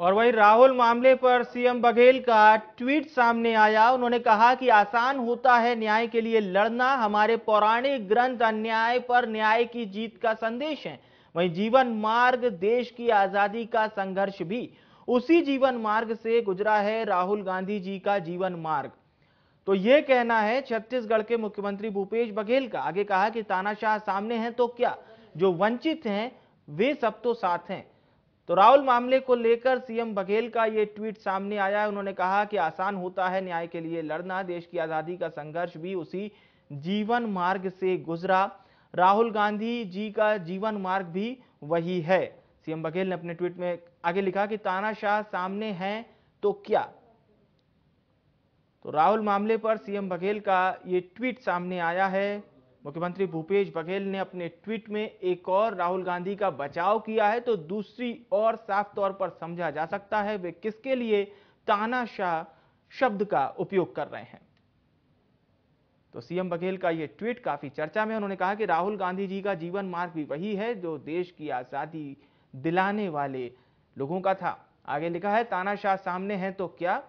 और वहीं राहुल मामले पर सीएम बघेल का ट्वीट सामने आया उन्होंने कहा कि आसान होता है न्याय के लिए लड़ना हमारे पौराणिक ग्रंथ अन्याय पर न्याय की जीत का संदेश है वहीं जीवन मार्ग देश की आजादी का संघर्ष भी उसी जीवन मार्ग से गुजरा है राहुल गांधी जी का जीवन मार्ग तो ये कहना है छत्तीसगढ़ के मुख्यमंत्री भूपेश बघेल का आगे कहा कि तानाशाह सामने है तो क्या जो वंचित हैं वे सब तो साथ हैं तो राहुल मामले को लेकर सीएम बघेल का ये ट्वीट सामने आया है उन्होंने कहा कि आसान होता है न्याय के लिए लड़ना देश की आज़ादी का संघर्ष भी उसी जीवन मार्ग से गुजरा राहुल गांधी जी का जीवन मार्ग भी वही है सीएम बघेल ने अपने ट्वीट में आगे लिखा कि तानाशाह सामने हैं तो क्या तो राहुल मामले पर सीएम बघेल का ये ट्वीट सामने आया है मुख्यमंत्री भूपेश बघेल ने अपने ट्वीट में एक और राहुल गांधी का बचाव किया है तो दूसरी और साफ तौर पर समझा जा सकता है वे किसके लिए तानाशाह शब्द का उपयोग कर रहे हैं तो सीएम बघेल का यह ट्वीट काफी चर्चा में उन्होंने कहा कि राहुल गांधी जी का जीवन मार्ग भी वही है जो देश की आजादी दिलाने वाले लोगों का था आगे लिखा है तानाशाह सामने है तो क्या